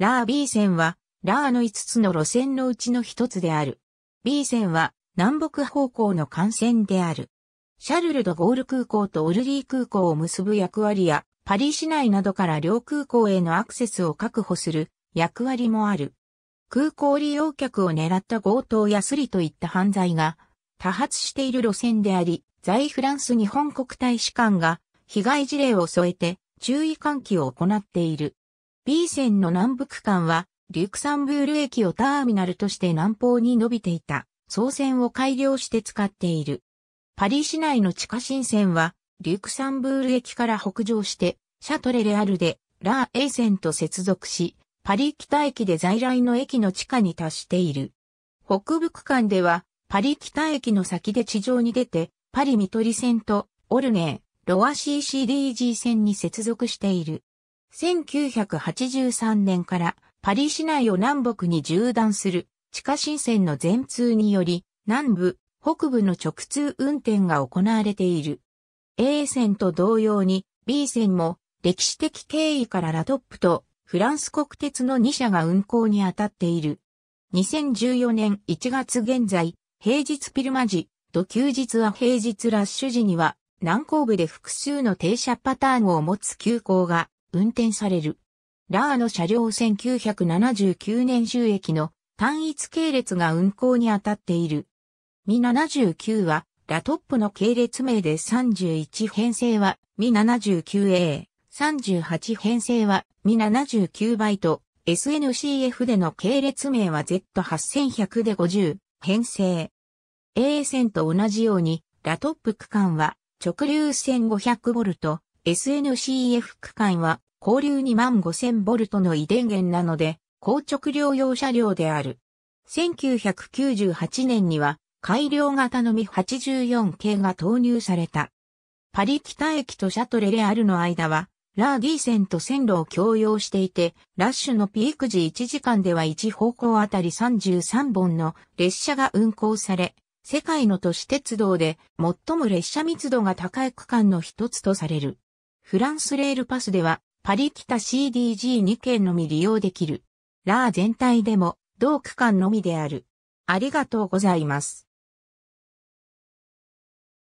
ラー B 線は、ラーの5つの路線のうちの1つである。B 線は、南北方向の幹線である。シャルルド・ゴール空港とオルリー空港を結ぶ役割や、パリ市内などから両空港へのアクセスを確保する役割もある。空港利用客を狙った強盗やスリといった犯罪が多発している路線であり、在フランス日本国大使館が被害事例を添えて注意喚起を行っている。B 線の南北間は、リュクサンブール駅をターミナルとして南方に伸びていた、総線を改良して使っている。パリ市内の地下新線は、リュクサンブール駅から北上して、シャトレレアルで、ラー A 線と接続し、パリ北駅で在来の駅の地下に達している。北部区間では、パリ北駅の先で地上に出て、パリミトリ線と、オルネー、ロア CCDG 線に接続している。1983年からパリ市内を南北に縦断する地下新線の全通により南部、北部の直通運転が行われている。A 線と同様に B 線も歴史的経緯からラトップとフランス国鉄の2社が運行に当たっている。2014年1月現在、平日ピルマ時、と休日は平日ラッシュ時には南高部で複数の停車パターンを持つ急行が運転される。ラーの車両1979年収益の単一系列が運行に当たっている。ミ79はラトップの系列名で31編成はミ 79A、38編成はミ79バイト、SNCF での系列名は Z8100 で50編成。A 線と同じようにラトップ区間は直流線 500V、SNCF 区間は交流2万5000ボルトの遺伝源なので、硬直療養車両である。1998年には改良型のみ84系が投入された。パリ北駅とシャトレレアルの間は、ラーディー線と線路を共用していて、ラッシュのピーク時1時間では1方向あたり33本の列車が運行され、世界の都市鉄道で最も列車密度が高い区間の一つとされる。フランスレールパスでは、パリ北 CDG2 件のみ利用できる。ラー全体でも、同区間のみである。ありがとうございます。